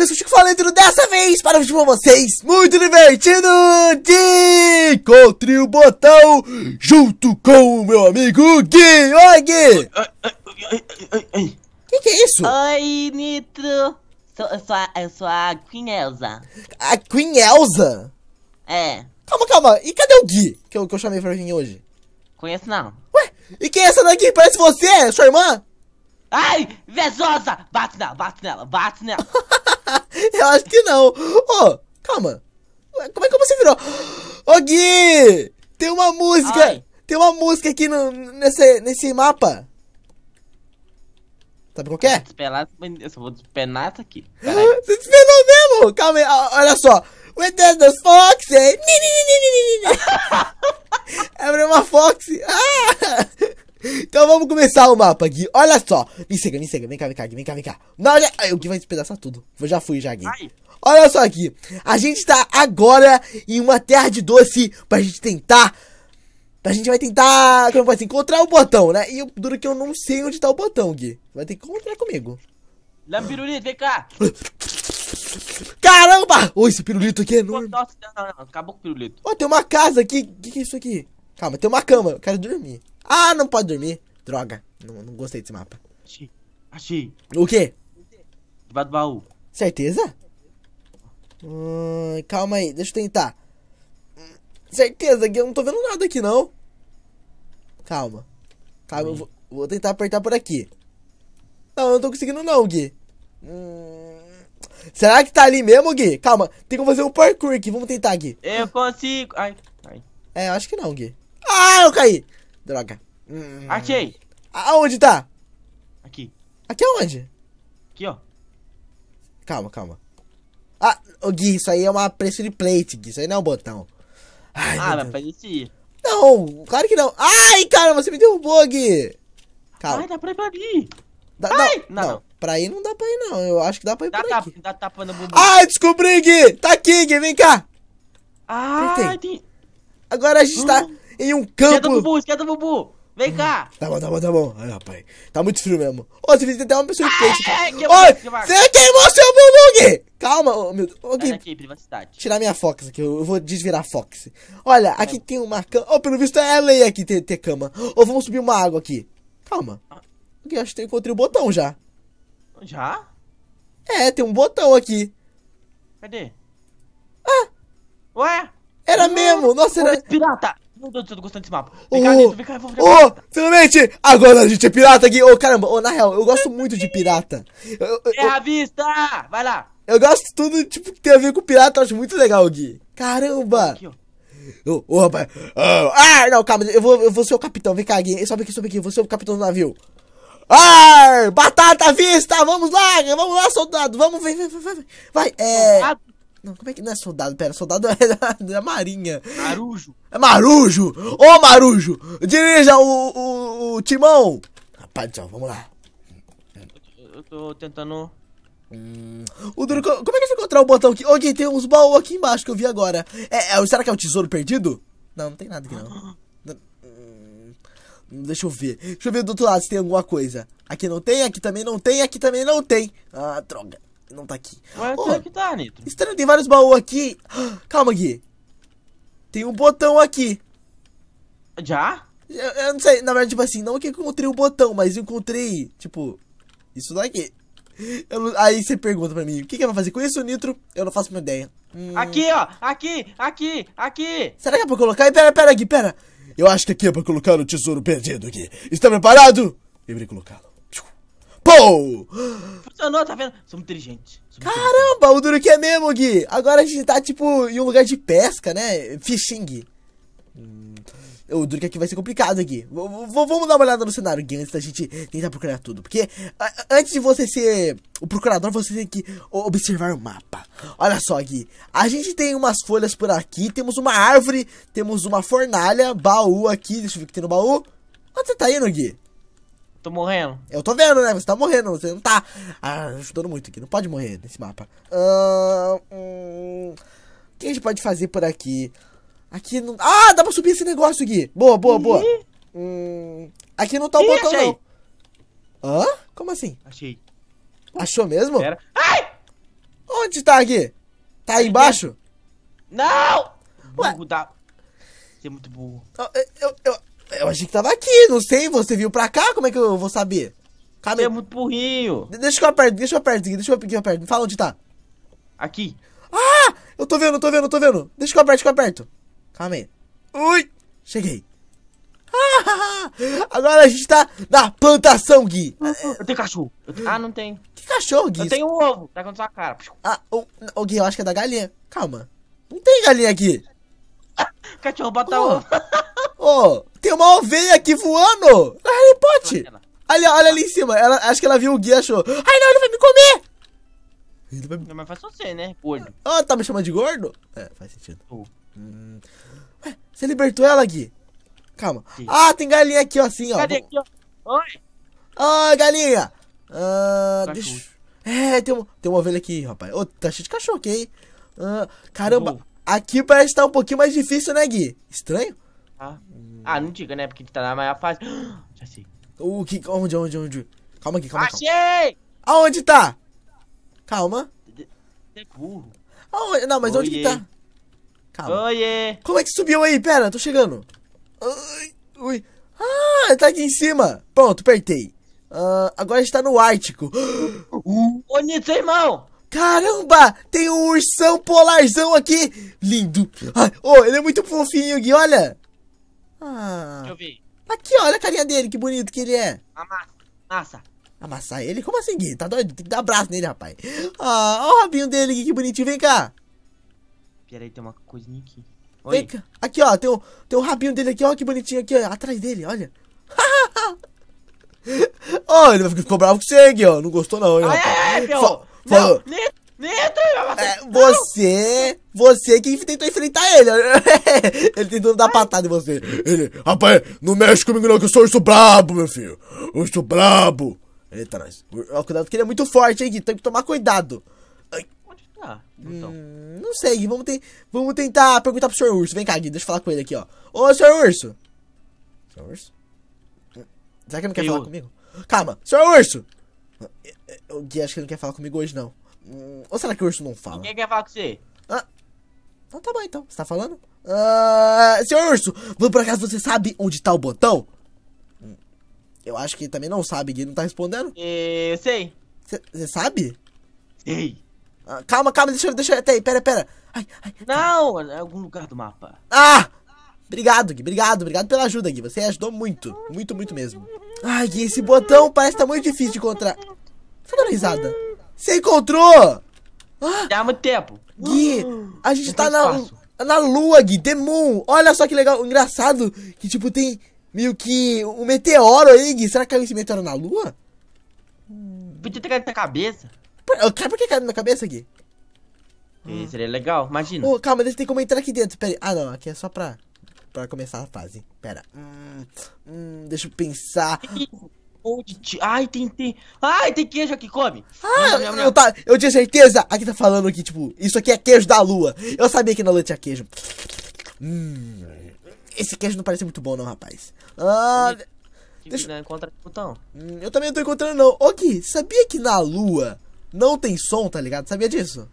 pessoal, Chico falando dessa vez para vídeo pra vocês Muito divertido de... Encontre o botão junto com o meu amigo Gui Oi, Gui Que que é isso? Oi, Nitro Sou, eu, sou a, eu sou a Queen Elsa A Queen Elsa? É Calma, calma, e cadê o Gui que eu, que eu chamei pra vir hoje? Conheço não Ué, e quem é essa daqui? Parece você, sua irmã? Ai, invejosa! Bate nela, bate nela, bate nela. eu acho que não. Ô, oh, calma. Como é que você virou? Ô, oh, Gui! Tem uma música. Ai. Tem uma música aqui no, nesse, nesse mapa. Sabe qual que é? eu só vou despenar isso aqui. Você despenou mesmo? Calma aí, olha só. With the fox, Abre uma fox. Ah! Então vamos começar o mapa, Gui. Olha só. Me segue, me segue. Vem cá, vem cá, Vem cá, vem cá. Não, já... Ai, o Gui vai despedaçar tudo. Eu já fui, já, Gui. Ai. Olha só aqui. A gente tá agora em uma terra de doce pra gente tentar... A gente vai tentar, como assim, encontrar o botão, né? E eu duro que eu não sei onde tá o botão, Gui. Vai ter que encontrar comigo. Lambirulito, vem cá. Caramba! oh, esse pirulito aqui é enorme. Nossa, não, não, não. Acabou com o pirulito. Ó, oh, tem uma casa aqui. O que, que é isso aqui? Calma, tem uma cama. Eu quero dormir. Ah, não pode dormir. Droga. Não, não gostei desse mapa. Achei. Achei. O quê? Debaixo do baú. Certeza? Hum, calma aí, deixa eu tentar. Certeza que eu não tô vendo nada aqui, não. Calma. Calma, eu vou, vou, tentar apertar por aqui. Não, eu não tô conseguindo não, Gui. Hum... Será que tá ali mesmo, Gui? Calma, tem que fazer um parkour aqui. Vamos tentar, Gui. Eu consigo. Ai, ai. É, acho que não, Gui. Ah, eu caí. Droga. Hum. Achei! Aonde tá? Aqui. Aqui aonde? Aqui, ó. Calma, calma. Ah, oh, Gui, isso aí é uma de plate, Gui. Isso aí não é um botão. Ai, ah, mas parecia. Não, claro que não. Ai, cara, você me derrubou, Gui. Calma. Ai, dá pra ir pra Gui. Dá, Ai, não, não, não. Pra ir não dá pra ir, não. Eu acho que dá pra ir dá por tapa, Dá tapa no bumbum. Ai, descobri, Gui. Tá aqui, Gui. Vem cá. Ah, tem... Agora a gente tá hum. tá em um campo. Esquenta o bubu, esquenta o bubu. Vem cá! Tá bom, tá bom, tá bom. Ai, rapaz. Tá muito frio mesmo. Ô, você fez até uma pessoa quente. Ai, Oi, que você queimou seu bubu, Gui! Calma, ô, meu Deus. Ô, Gui, aqui, privacidade. Tirar minha Fox aqui, eu vou desvirar a Fox. Olha, aqui é. tem uma cama. Ô, pelo visto é lei aqui ter, ter cama. Ô, vamos subir uma água aqui. Calma. Ah. Gui, acho que eu encontrei o botão já. Já? É, tem um botão aqui. Cadê? Ah! Ué? Era Ué? mesmo! Nossa, era. Pirata! Meu Deus do tô gostando desse mapa. Vem oh, cá, vem cá, eu vou Ô, oh, finalmente! Agora a gente é pirata aqui. Ô, oh, caramba, oh, na real, eu gosto muito de pirata. Eu, eu, é a vista! Vai lá! Eu gosto tudo, tipo, que tem a ver com pirata, eu acho muito legal, Gui. Caramba! Aqui, ó. Ô, oh, rapaz. Oh, ah, não, calma, eu vou, eu vou ser o capitão. Vem cá, Gui. Sobe aqui, sobe aqui. Eu vou ser o capitão do navio. Ah, batata à vista! Vamos lá, vamos lá, soldado. Vamos, vem, vem, vem. Vai, é. Soldado? Não, como é que não é soldado? Pera, soldado é da, da Marinha. Marujo. É Marujo! Ô, Marujo! Dirija o, o, o timão! Rapaz do céu, vamos lá. Eu tô tentando... Hum. O Duro, como é que você encontrar o botão aqui? Ok, tem uns baús aqui embaixo que eu vi agora. É, é, será que é o tesouro perdido? Não, não tem nada aqui não. Hum, deixa eu ver. Deixa eu ver do outro lado se tem alguma coisa. Aqui não tem, aqui também não tem, aqui também não tem. Ah, droga não tá aqui. Mas oh, é que tá, tá Nitro. Estranho, tem vários baús aqui. Calma, Gui. Tem um botão aqui. Já? Eu, eu, não sei, na verdade, tipo assim, não que eu encontrei o um botão, mas eu encontrei, tipo, isso daqui. aí você pergunta pra mim, o que, que vai fazer com isso, Nitro? Eu não faço minha ideia. Hum... Aqui, ó, aqui, aqui, aqui. Será que é pra colocar? Pera, pera, Gui, pera. Eu acho que aqui é pra colocar o tesouro perdido, Gui. Está preparado? Eu irei colocá-lo. Gol! Funcionou, tá vendo? Somos inteligentes. Somos Caramba, o duro que é mesmo, Gui. Agora a gente tá, tipo, em um lugar de pesca, né? Fishing. Hum, o duro que aqui vai ser complicado, Gui. V vamos dar uma olhada no cenário, Gui, antes da gente tentar procurar tudo. Porque antes de você ser o procurador, você tem que observar o mapa. Olha só, Gui. A gente tem umas folhas por aqui, temos uma árvore, temos uma fornalha, baú aqui. Deixa eu ver o que tem no baú. Onde você tá indo, Gui? Tô morrendo. Eu tô vendo, né? Você tá morrendo, você não tá. Ah, ajudando muito aqui. Não pode morrer nesse mapa. Uh, hum, o que a gente pode fazer por aqui? Aqui não. Ah, dá pra subir esse negócio aqui. Boa, boa, uhum. boa. Hum, aqui não tá o Ih, botão, achei. não. Hã? Como assim? Achei. Achou mesmo? Pera. Ai! Onde tá aqui? Tá aí embaixo? Não! Burro Você é muito burro. Eu, eu, eu, eu achei que tava aqui, não sei, você viu pra cá, como é que eu vou saber? Calma você é muito burrinho. De deixa eu aperto, deixa eu aperto, deixa eu pedir aperto. Fala onde tá. Aqui. Ah! Eu tô vendo, eu tô vendo, eu tô vendo. Deixa eu aperto, deixa eu aperto. Calma aí. Ui! Cheguei. Ah, agora a gente tá na plantação, Gui. Eu tenho cachorro. Eu tenho... Ah, não tem. Que cachorro, Gui? Eu tenho um ovo. Tá com sua cara. Ah, o, o Gui, eu acho que é da galinha. Calma. Não tem galinha aqui. cachorro bota oh. ovo. Ô, oh, tem uma ovelha aqui voando! Na Harry Potter! Olha, olha ali em cima, ela, acho que ela viu o guia e achou. Ai não, ele vai me comer! Ele vai... Não, mas faz você, né? Gordo. Ah, tá me chamando de gordo? É, faz sentido. Hum. Ué, você libertou ela, Gui? Calma. Sim. Ah, tem galinha aqui, ó, assim, ó. Cadê aqui, ó? Oi! Ah, galinha! Ah, cachorro. deixa... É, tem, um, tem uma ovelha aqui, rapaz. Ô, oh, tá cheio de cachorro aqui, hein? Ah, caramba, aqui parece estar tá um pouquinho mais difícil, né, Gui? Estranho? Tá? Hum. Ah, não diga, né? Porque tá na maior fase. Já sei. O que? Onde, onde, onde? Calma aqui, calma Achei! Calma. Aonde tá? Calma. Você é burro. Aonde? Não, mas Oiê. onde que tá? Calma. Oiê! Como é que subiu aí? Pera, tô chegando. Ai, ui. Ah, tá aqui em cima. Pronto, apertei. Uh, agora a gente tá no Ártico. Bonito, hein, irmão? Caramba, tem um ursão polarzão aqui. Lindo. Ah, oh, ele é muito fofinho, Gui, olha. Ah. Deixa eu ver. Aqui, olha a carinha dele, que bonito que ele é. Amassa. Amassa. Amassar ele? Como assim, Gui? Tá doido? Tem que dar abraço nele, rapaz. Ah, olha o rabinho dele, Gui, que bonitinho. Vem cá. Pera aí, tem uma coisinha aqui. Oi. Vem cá. Aqui, ó. Tem o, tem o rabinho dele aqui, ó. Que bonitinho aqui, ó. Atrás dele, olha. Ó, oh, ele ficou bravo com você, Gui, ó. Não gostou não, hein, rapaz. Ai, ai, meu. Fa não, é, você, você que tentou enfrentar ele. ele tentou dar patada em você. Ele, rapaz, não mexe comigo não, que eu sou urso brabo, meu filho. Urso brabo. Eita, tá nós. Cuidado que ele é muito forte, hein, Gui. Tem que tomar cuidado. Ai. Onde tá? Então. Hum, não sei, Gui. Vamos, te... Vamos tentar perguntar pro senhor urso. Vem cá, Gui. Deixa eu falar com ele aqui, ó. Ô, senhor urso. Senhor urso? Será que ele não quer eu... falar comigo? Calma. Senhor urso. É, é, o Gui acho que ele não quer falar comigo hoje, não ou será que o urso não fala? Quem quer falar com você? Ah, então tá bom então. Você tá falando? Ah, senhor urso, por acaso você sabe onde tá o botão? Hum, eu acho que ele também não sabe, Gui não tá respondendo. É, eu sei. Você sabe? Sei. Ah, calma, calma, deixa eu, deixa eu, até aí, pera, pera. Ai, ai, não, é algum lugar do mapa. Ah! Obrigado, Gui, obrigado, obrigado pela ajuda, Gui. Você ajudou muito, muito, muito mesmo. Ai, Gui, esse botão parece que tá muito difícil de encontrar. Você tá risada? Você encontrou! Já há muito tempo. Gui, uh! a gente tá na, na lua, Gui, The Olha só que legal, engraçado que, tipo, tem meio que um meteoro aí, Gui. Será que caiu esse meteoro na lua? Podia ter caído na cabeça. Por, por que caiu na cabeça, Gui? Isso Seria é legal, imagina. Oh, calma, deixa eu como entrar aqui dentro. Pera aí. Ah, não, aqui é só pra, pra começar a fase. Pera. Hum, hum, deixa eu pensar. Ai, tem, tem. Ai, tem queijo aqui, come. Ah, não, tá, eu tinha certeza. Aqui tá falando que, tipo, isso aqui é queijo da lua. Eu sabia que na lua tinha queijo. Hum, esse queijo não parece muito bom, não, rapaz. Ah. Deixa... Não encontra botão. Hum, eu também não tô encontrando, não. Ô, Gui, sabia que na lua não tem som, tá ligado? Sabia disso?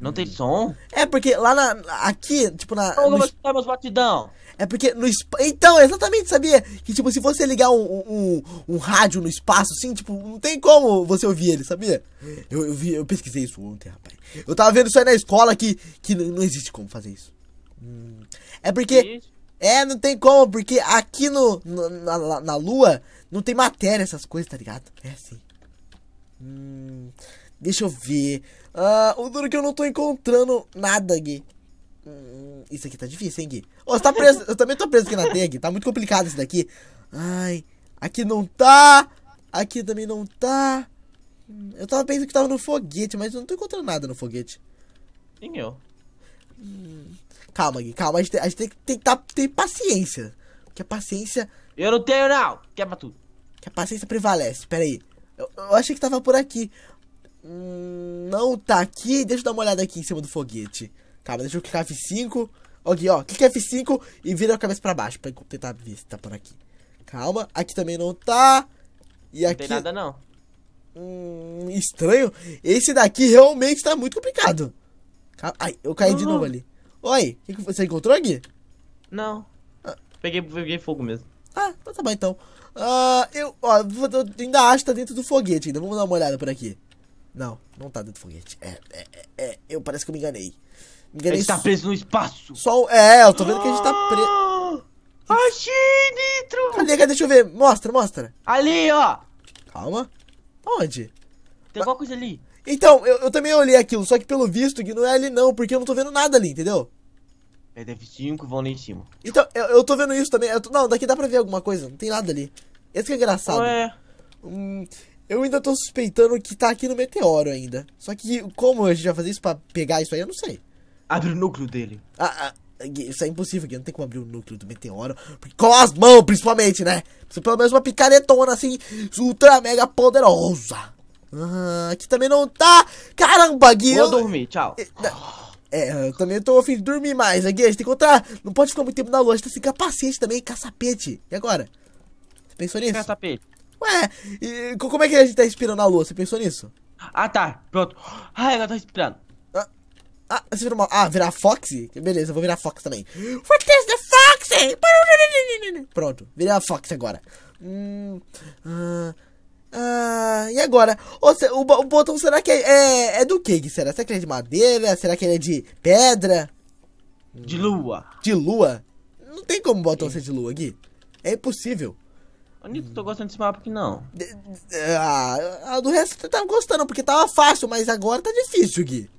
Não tem hum. som? É porque lá na. Aqui, tipo na. Como no... não tá meus batidão. É porque no espaço. Então, exatamente, sabia? Que tipo, se você ligar um, um, um, rádio no espaço, assim, tipo, não tem como você ouvir ele, sabia? Eu, eu, vi, eu pesquisei isso ontem, rapaz. Eu tava vendo isso aí na escola que, que não existe como fazer isso. Hum. É porque. É, não tem como, porque aqui no, no na, na, Lua não tem matéria essas coisas, tá ligado? É assim. Hum, deixa eu ver. Ah, o duro é que eu não tô encontrando nada, Gui. Hum, isso aqui tá difícil, hein, Gui? Oh, você tá preso. eu também tô preso aqui na T, Gui. Tá muito complicado isso daqui. Ai, aqui não tá. Aqui também não tá. Eu tava pensando que tava no foguete, mas eu não tô encontrando nada no foguete. Nem eu. Hum, calma, Gui, calma. A gente, tem, a gente tem, paciência. Porque a paciência. Eu não tenho, não! Quebra pra tudo. Que a paciência prevalece. Pera aí. Eu, eu achei que tava por aqui. Hum, não tá aqui. Deixa eu dar uma olhada aqui em cima do foguete. Calma, deixa eu clicar F5. Ok, ó, clica F5 e vira a cabeça pra baixo pra tentar ver se tá por aqui. Calma, aqui também não tá. E aqui... Não tem nada não. Hum, estranho. Esse daqui realmente tá muito complicado. Calma. Ai, eu caí uhum. de novo ali. Oi, que que você encontrou aqui? Não. Ah. Peguei, peguei fogo mesmo. Ah, então tá bom então. Ah, eu, ó, eu ainda acho que tá dentro do foguete ainda. Vamos dar uma olhada por aqui. Não, não tá dentro do foguete. É, é, é, é, eu parece que eu me enganei. Me enganei. Ele tá preso no espaço. Só É, eu tô vendo que a gente tá ah! preso. Achei, Nitro! Cadê, ah, cadê? Deixa eu ver. Mostra, mostra. Ali, ó. Calma. Onde? Tem alguma coisa ali. Então, eu, eu também olhei aquilo, só que pelo visto que não é ali não, porque eu não tô vendo nada ali, entendeu? É, deve cinco vão lá em cima. Então, eu, eu tô vendo isso também. Tô, não, daqui dá pra ver alguma coisa, não tem nada ali. Esse que é engraçado. Ué. Hum, eu ainda tô suspeitando que tá aqui no meteoro ainda. Só que como a gente vai fazer isso pra pegar isso aí, eu não sei. Abre o núcleo dele. Ah, ah, isso é impossível, aqui. não tem como abrir o núcleo do meteoro. Com as mãos, principalmente, né? Precisa pelo menos uma picaretona assim, ultra mega poderosa. Ah, aqui também não tá. Caramba, Gui. Vou eu... dormir, tchau. É, é eu também tô afim de dormir mais, aqui. Né, a gente tem que encontrar. Não pode ficar muito tempo na loja, tem que ser capacete também, caçapete. E agora? Você pensou nisso? Caçapete. Ué, e, como é que a gente tá respirando a lua? Você pensou nisso? Ah, tá. Pronto. Ah, ela tô respirando. Ah, ah você virou uma... Ah, virar Foxy? Beleza, eu vou virar Fox também. What is the Foxy? Pronto, virei a Foxy agora. Hum... Ah... Ah, e agora? o, o, botão será que é, é, é do que? Será? Será que ele é de madeira? Será que ele é de pedra? De lua. De lua? Não tem como o botão ser de lua, Gui. É impossível. Nito, tô gostando desse mapa aqui não. Ah, do resto eu tava tá gostando, porque tava fácil, mas agora tá difícil, Gui.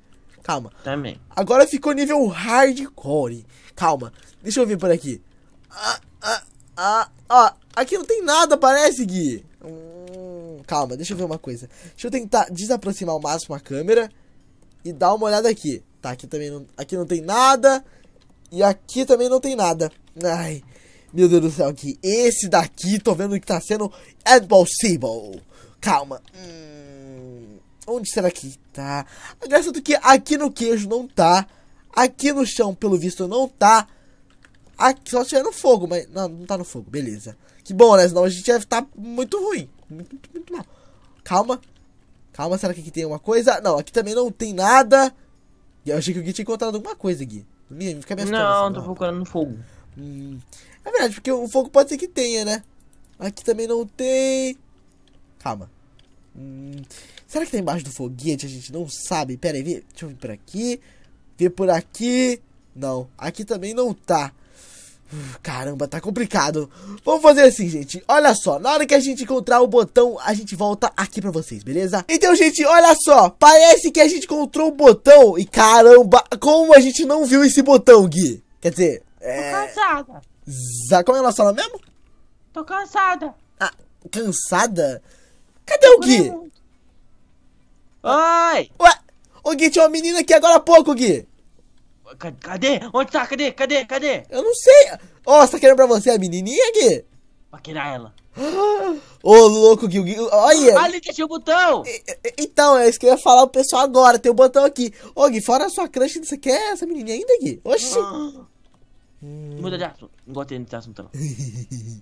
Calma. Também. Agora ficou nível hardcore. Calma. Deixa eu ver por aqui. Ah, ah, ah, ah. Aqui não tem nada, parece, Gui. Hum, calma, deixa eu ver uma coisa. Deixa eu tentar desaproximar ao máximo a câmera e dar uma olhada aqui. Tá, aqui também não, aqui não tem nada. E aqui também não tem nada. Ai. Meu Deus do céu, que esse daqui tô vendo que tá sendo impossível. Calma. Hum, onde será que tá? Graças do que aqui no queijo não tá. Aqui no chão, pelo visto, não tá. Aqui só tiver no fogo, mas não, não tá no fogo, beleza. Que bom, né? Senão a gente ia estar tá muito ruim. Muito, muito, muito mal. Calma. Calma, será que aqui tem alguma coisa? Não, aqui também não tem nada. Eu achei que o Gui tinha encontrado alguma coisa, Gui. Não, fica me Não, tô procurando no fogo. Hum. É verdade, porque o fogo pode ser que tenha, né? Aqui também não tem. Calma. Hum. Será que tá embaixo do foguete? A gente não sabe. Pera aí, deixa eu vir por aqui. Vir por aqui. Não, aqui também não tá. Caramba, tá complicado. Vamos fazer assim, gente. Olha só, na hora que a gente encontrar o botão, a gente volta aqui pra vocês, beleza? Então, gente, olha só. Parece que a gente encontrou o botão. E caramba, como a gente não viu esse botão, Gui? Quer dizer, é... Tô cansada. Z... Como é o mesmo? Tô cansada. Ah, cansada? Cadê o Gui? Oi! Ué, o Gui tinha uma menina aqui agora há pouco, Gui. Cadê? Onde tá? Cadê? Cadê? Cadê? Eu não sei. Ó, oh, você tá querendo pra você a menininha, Gui? Pra querer ela. Ô, oh, louco, Gui. Gui. Olha. Ali que tinha o botão. E, então, é isso que eu ia falar pro pessoal agora. Tem o um botão aqui. Ô, oh, Gui, fora a sua crush, você quer essa menininha ainda, Gui? Oxi. Ah. Hum. Muda de assunto. Não gosto de assunto, não.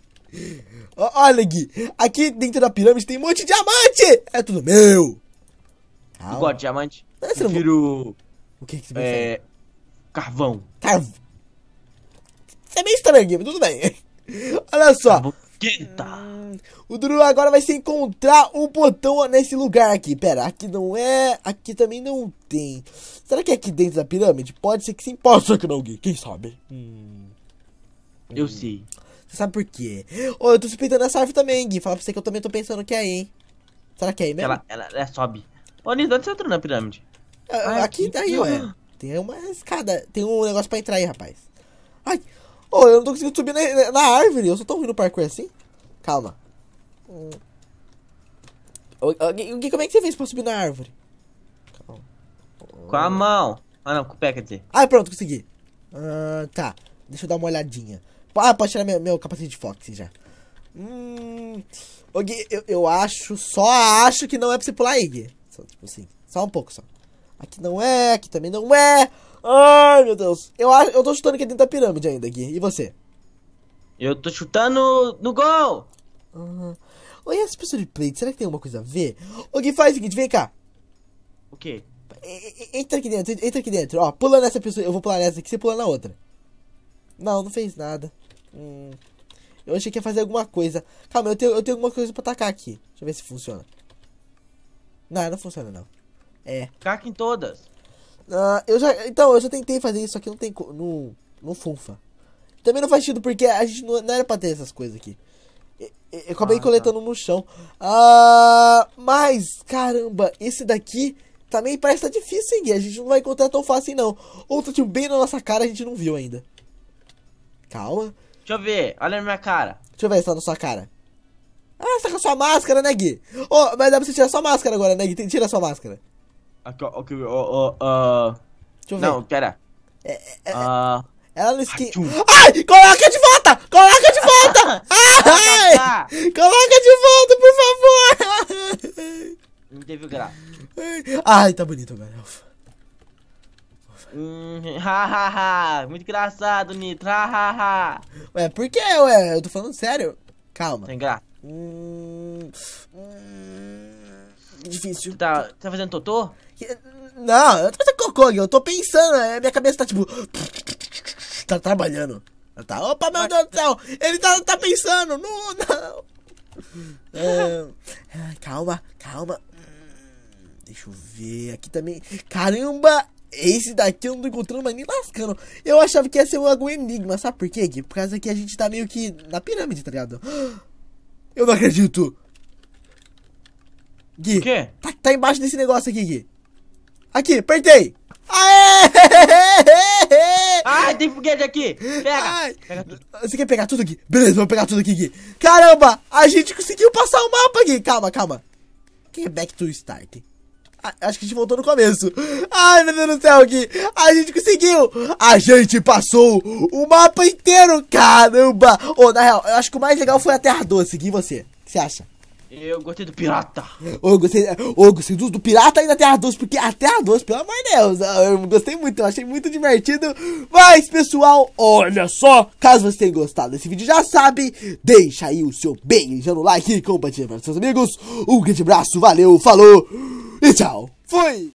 Olha, Gui. Aqui dentro da pirâmide tem um monte de diamante. É tudo meu. Calma. Não gosto de diamante. Não, é, você não O que, que você prefere? É... Carvão. Carvão. É meio estranho, Gui, mas tudo bem. Olha só. Carvão. Esquenta! Hum, o Duru agora vai se encontrar o um botão nesse lugar aqui. Pera, aqui não é. Aqui também não tem. Será que é aqui dentro da pirâmide? Pode ser que sim. Pode ser que não, Gui. Quem sabe? Hum. Eu sei. Você sabe por quê? Oh, eu tô suspeitando essa árvore também, Gui. Fala pra você que eu também tô pensando que é aí, hein? Será que é aí mesmo? Ela, ela, ela sobe. Ô, Nis, onde você entrou na pirâmide? Ah, aqui, aqui tá aí, ué. Tem uma escada. Tem um negócio pra entrar aí, rapaz. Ai. Ô, oh, eu não tô conseguindo subir na, na, árvore. Eu sou tão ruim no parkour assim. Calma. Hum. O, como é que você fez pra subir na árvore? Com a mão. Ah, não, com o pé, quer dizer. Ah, pronto, consegui. Ah, tá. Deixa eu dar uma olhadinha. Ah, pode tirar meu, meu capacete de Fox já. Hum. Gui, eu, eu acho, só acho que não é pra você pular aí, Só, tipo assim, só um pouco só. Aqui não é, aqui também não é. Ai, meu Deus. Eu, acho, eu tô chutando aqui dentro da pirâmide ainda, Gui. E você? Eu tô chutando no gol. Uhum. Olha essa pessoa de plate, será que tem alguma coisa a ver? O Gui, faz o seguinte, vem cá. O quê? entra aqui dentro, entra aqui dentro. Ó, pula nessa pessoa, eu vou pular nessa aqui, você pula na outra. Não, não fez nada. Hum. Eu achei que ia fazer alguma coisa. Calma, eu tenho, eu tenho alguma coisa pra atacar aqui. Deixa eu ver se funciona. Não, não funciona não. É. Caca em todas. Uh, eu já, então, eu já tentei fazer isso aqui, não tem não, não funfa. Também não faz sentido, porque a gente não, não era pra ter essas coisas aqui. Eu, eu acabei ah, tá. coletando tá. no chão. Uh, mas, caramba, esse daqui também parece tá difícil, hein? A gente não vai encontrar tão fácil, não. Outro tipo bem na nossa cara, a gente não viu ainda. Calma. Deixa eu ver, olha na minha cara. Deixa eu ver se tá na sua cara. Ah, você tá com a sua máscara, né, Gui? Oh, mas dá pra você tirar sua máscara agora, né, Gui? Tira a sua máscara. Aqui, ó, aqui, ó, ó, ó. Não, pera. É, é, é, ah, é Ela não esquina. Ai, coloca de volta! Coloca de volta! Ai, coloca de volta, por favor! Não teve graça. Ai, tá bonito agora, Alfa. Hum, Muito engraçado, Nitro. Ha, ha, Ué, por que, ué? Eu tô falando sério. Calma. Tem graça. Hum, hum difícil. Tá, tá fazendo totô? Não, eu tô fazendo cocô, eu tô pensando, minha cabeça tá tipo. Tá trabalhando. Tá, opa, meu Mas... Deus do céu! Ele tá, tá pensando! Não, não! É, calma, calma. Hum, deixa eu ver aqui também. Caramba! Esse daqui eu não tô encontrando mais nem lascando. Eu achava que ia ser algum enigma, sabe por quê? Por causa que a gente tá meio que na pirâmide, tá ligado? Eu não acredito! Gui. O quê? Tá, tá embaixo desse negócio aqui, Gui. Aqui, apertei. Aê! Ai, tem foguete aqui! Pega! Ai. Pega tudo. Você quer pegar tudo, Gui? Beleza, vou pegar tudo aqui, Gui. Caramba! A gente conseguiu passar o mapa, Gui! Calma, calma. que é back to start? acho que a gente voltou no começo. Ai, meu Deus do céu, Gui! A gente conseguiu! A gente passou o mapa inteiro! Caramba! Ô, oh, na real, eu acho que o mais legal foi a Terra Doce, Gui, você. O que você acha? Eu gostei do pirata. Eu gostei, eu gostei do, do pirata e da Terra 2, porque a Terra 2, pelo amor de Deus, eu gostei muito, eu achei muito divertido. Mas, pessoal, olha só, caso vocês tenham gostado desse vídeo, já sabe, deixa aí o seu bem, já no like compartilha para seus amigos. Um grande abraço, valeu, falou e tchau. Fui!